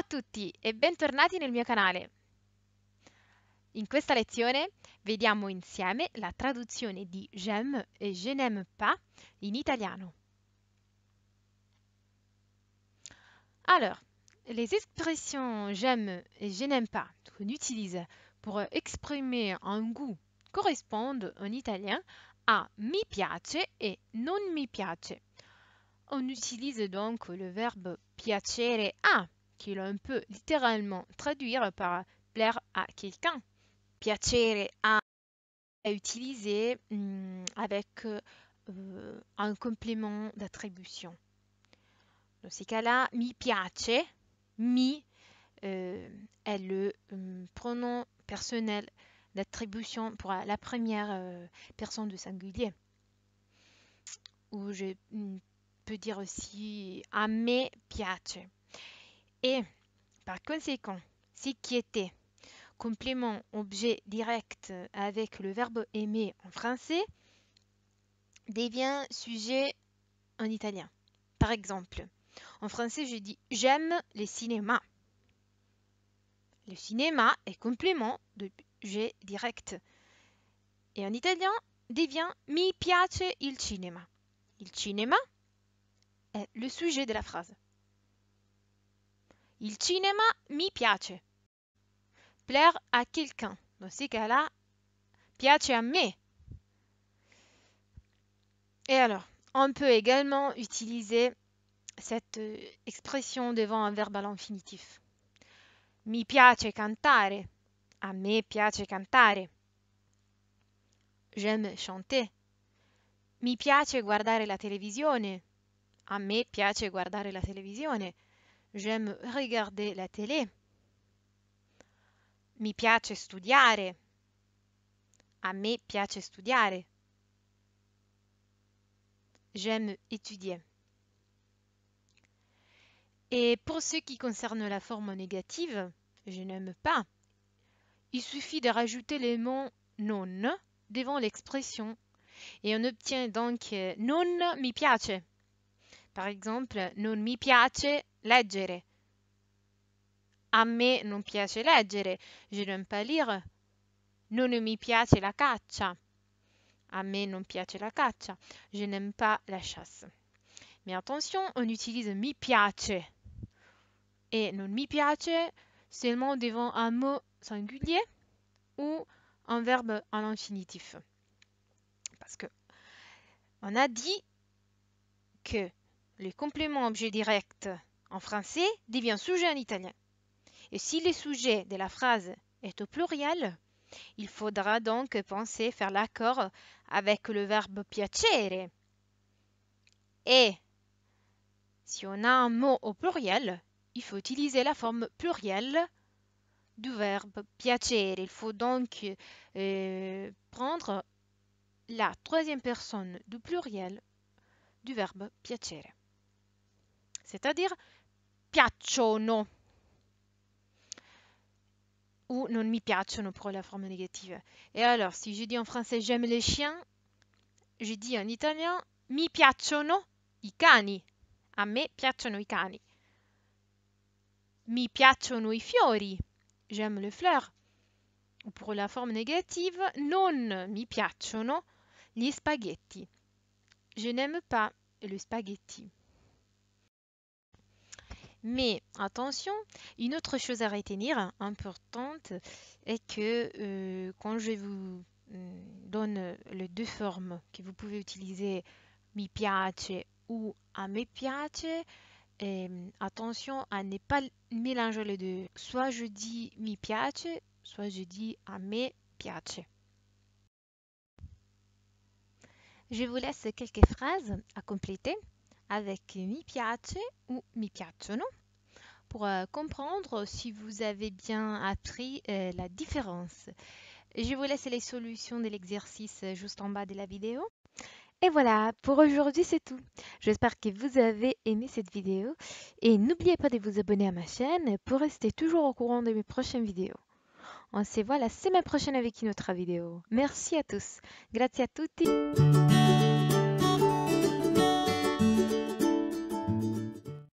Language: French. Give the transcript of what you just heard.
Ciao a tutti e bentornati nel mio canale. In questa lezione vediamo insieme la traduzione di J'aime e Je n'aime pas in italiano. Alors, les expressions j'aime et je n'aime pas qu'on utilise pour exprimer un goût corrispondent en italien à mi piace et non mi piace. On utilise donc le verbe piacere à un peu littéralement traduire par plaire à quelqu'un, piacere a utilisé utilisé hmm, avec euh, un complément d'attribution. Dans ces cas-là, mi piace, mi euh, est le hmm, pronom personnel d'attribution pour la première euh, personne du singulier. Ou je hmm, peux dire aussi a me piace et, par conséquent, si qui était complément objet direct euh, avec le verbe aimer en français devient sujet en italien. Par exemple, en français, je dis j'aime le cinéma. Le cinéma est complément d'objet direct. Et en italien, devient mi piace il cinema. Il cinema est le sujet de la phrase. Il cinema mi piace. Plaire à quelqu'un. Dans ce cas-là, piace a me. Et alors, on peut également utiliser cette euh, expression devant un verbe à l'infinitif. Mi piace cantare. A me piace cantare. J'aime chanter. Mi piace guardare la televisione. A me piace guardare la televisione. J'aime regarder la télé. Mi piace studiare. A me piace studiare. J'aime étudier. Et pour ce qui concerne la forme négative, je n'aime pas, il suffit de rajouter les mots non devant l'expression et on obtient donc euh, non mi piace. Par exemple, non mi piace leggere. A me non piace leggere, je n'aime pas lire. Non mi piace la caccia. A me non piace la caccia. Je n'aime pas la chasse. Mais attention, on utilise mi piace. Et non mi piace seulement devant un mot singulier ou un verbe en infinitif. Parce que on a dit que les compléments objet direct en français devient sujet en italien. Et si le sujet de la phrase est au pluriel, il faudra donc penser faire l'accord avec le verbe piacere. Et si on a un mot au pluriel, il faut utiliser la forme plurielle du verbe piacere. Il faut donc euh, prendre la troisième personne du pluriel du verbe piacere. C'est-à-dire piacciono. Ou non mi piacciono pour la forme négative. Et alors, si je dis en français j'aime les chiens, je dis en italien mi piacciono i cani. A me piacciono i cani. Mi piacciono i fiori. J'aime les fleurs. Ou pour la forme négative, non mi piacciono gli spaghetti. Je n'aime pas le spaghetti. Mais attention, une autre chose à retenir importante est que euh, quand je vous euh, donne les deux formes que vous pouvez utiliser mi piace ou a me piace, euh, attention à ne pas mélanger les deux. Soit je dis mi piace, soit je dis a me piace. Je vous laisse quelques phrases à compléter avec mi piace ou mi piacciono pour euh, comprendre si vous avez bien appris euh, la différence. Je vous laisse les solutions de l'exercice euh, juste en bas de la vidéo. Et voilà, pour aujourd'hui c'est tout. J'espère que vous avez aimé cette vidéo et n'oubliez pas de vous abonner à ma chaîne pour rester toujours au courant de mes prochaines vidéos. On se voit la semaine prochaine avec une autre vidéo. Merci à tous. Grazie a tutti.